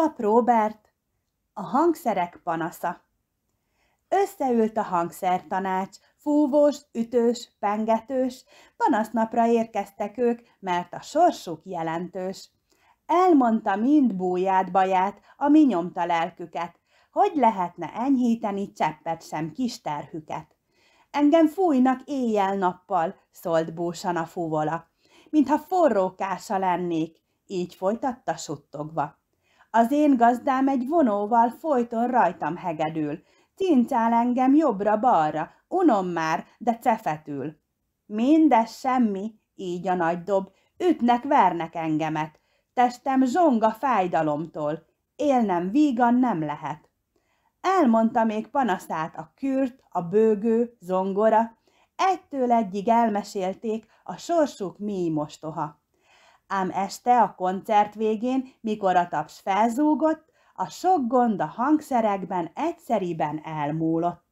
Pap Robert a hangszerek panasza. Összeült a hangszertanács, fúvós, ütős, pengetős, panasznapra érkeztek ők, mert a sorsuk jelentős. Elmondta mind búját, baját, ami nyomta lelküket, hogy lehetne enyhíteni cseppet sem kis terhüket. Engem fújnak éjjel-nappal, szólt búsan a fúvola, mintha forrókása lennék, így folytatta suttogva. Az én gazdám egy vonóval folyton rajtam hegedül. Cincál engem jobbra-balra, unom már, de cefetül. Mindez semmi, így a nagy dob, ütnek, vernek engemet. Testem zsonga fájdalomtól, élnem vígan nem lehet. Elmondta még panaszát a kürt, a bőgő, zongora, egytől egyig elmesélték a sorsuk mély mostoha ám este a koncert végén, mikor a taps felzúgott, a sok gond a hangszerekben egyszeriben elmúlott.